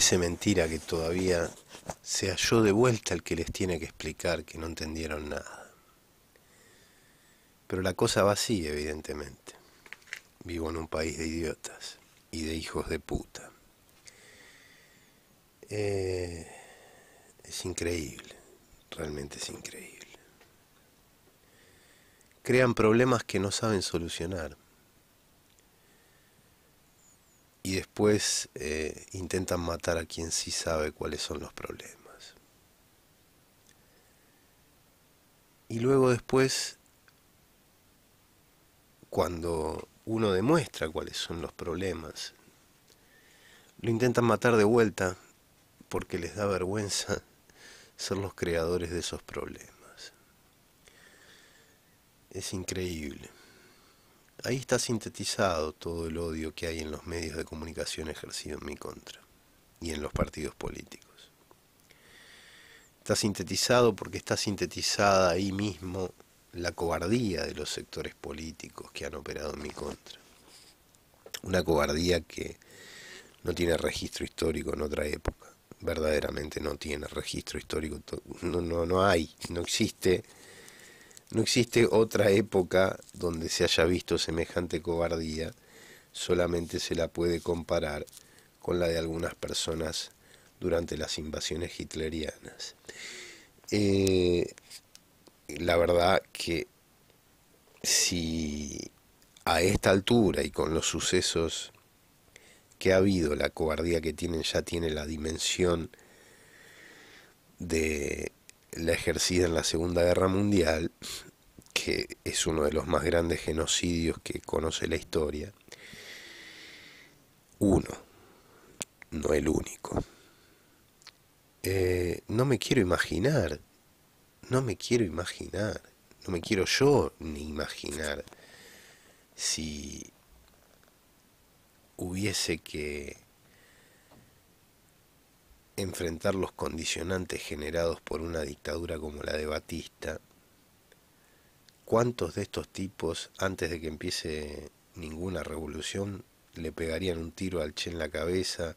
Esa mentira que todavía se halló de vuelta el que les tiene que explicar que no entendieron nada. Pero la cosa va así, evidentemente. Vivo en un país de idiotas y de hijos de puta. Eh, es increíble, realmente es increíble. Crean problemas que no saben solucionar y después eh, intentan matar a quien sí sabe cuáles son los problemas. Y luego después, cuando uno demuestra cuáles son los problemas, lo intentan matar de vuelta porque les da vergüenza ser los creadores de esos problemas. Es increíble. Ahí está sintetizado todo el odio que hay en los medios de comunicación ejercido en mi contra y en los partidos políticos. Está sintetizado porque está sintetizada ahí mismo la cobardía de los sectores políticos que han operado en mi contra. Una cobardía que no tiene registro histórico en otra época. Verdaderamente no tiene registro histórico. No, no, no hay, no existe no existe otra época donde se haya visto semejante cobardía, solamente se la puede comparar con la de algunas personas durante las invasiones hitlerianas. Eh, la verdad que si a esta altura y con los sucesos que ha habido, la cobardía que tienen ya tiene la dimensión de la ejercida en la Segunda Guerra Mundial, que es uno de los más grandes genocidios que conoce la historia. Uno, no el único. Eh, no me quiero imaginar, no me quiero imaginar, no me quiero yo ni imaginar si hubiese que enfrentar los condicionantes generados por una dictadura como la de Batista, ¿cuántos de estos tipos, antes de que empiece ninguna revolución, le pegarían un tiro al Che en la cabeza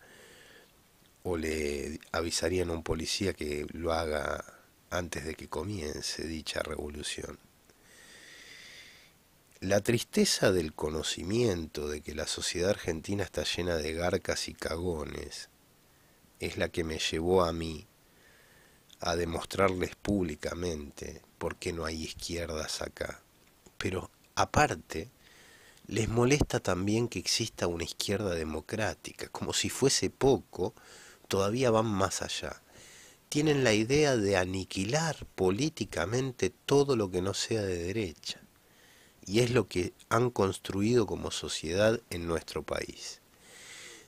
o le avisarían a un policía que lo haga antes de que comience dicha revolución? La tristeza del conocimiento de que la sociedad argentina está llena de garcas y cagones, es la que me llevó a mí a demostrarles públicamente por qué no hay izquierdas acá. Pero aparte, les molesta también que exista una izquierda democrática. Como si fuese poco, todavía van más allá. Tienen la idea de aniquilar políticamente todo lo que no sea de derecha. Y es lo que han construido como sociedad en nuestro país.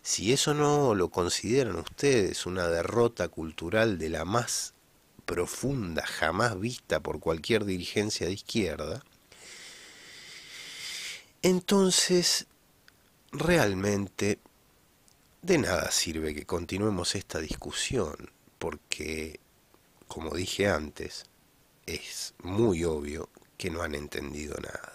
Si eso no lo consideran ustedes una derrota cultural de la más profunda jamás vista por cualquier dirigencia de izquierda, entonces realmente de nada sirve que continuemos esta discusión, porque, como dije antes, es muy obvio que no han entendido nada.